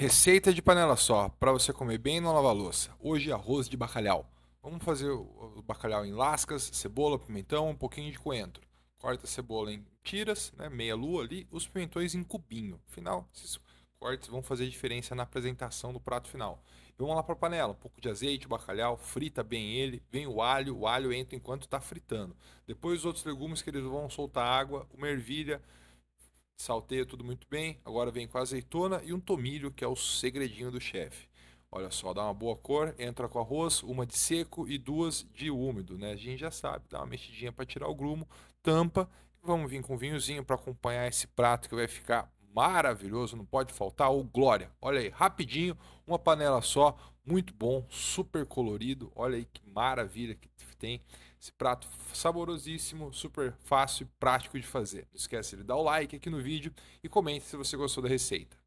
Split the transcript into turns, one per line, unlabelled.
Receita de panela só, para você comer bem e não lavar louça. Hoje arroz de bacalhau. Vamos fazer o bacalhau em lascas, cebola, pimentão, um pouquinho de coentro. Corta a cebola em tiras, né, meia lua ali, os pimentões em cubinho. Final, esses cortes vão fazer diferença na apresentação do prato final. vamos lá para a panela, um pouco de azeite, bacalhau, frita bem ele, vem o alho, o alho entra enquanto está fritando. Depois os outros legumes que eles vão soltar água, uma ervilha, Salteia tudo muito bem. Agora vem com a azeitona e um tomilho, que é o segredinho do chefe. Olha só, dá uma boa cor, entra com arroz, uma de seco e duas de úmido, né? A gente já sabe, dá uma mexidinha para tirar o grumo, tampa. Vamos vir com vinhozinho para acompanhar esse prato que vai ficar maravilhoso, não pode faltar o Glória. Olha aí, rapidinho, uma panela só, muito bom, super colorido. Olha aí que maravilha, que tem. Esse prato saborosíssimo, super fácil e prático de fazer. Não esquece de dar o like aqui no vídeo e comente se você gostou da receita.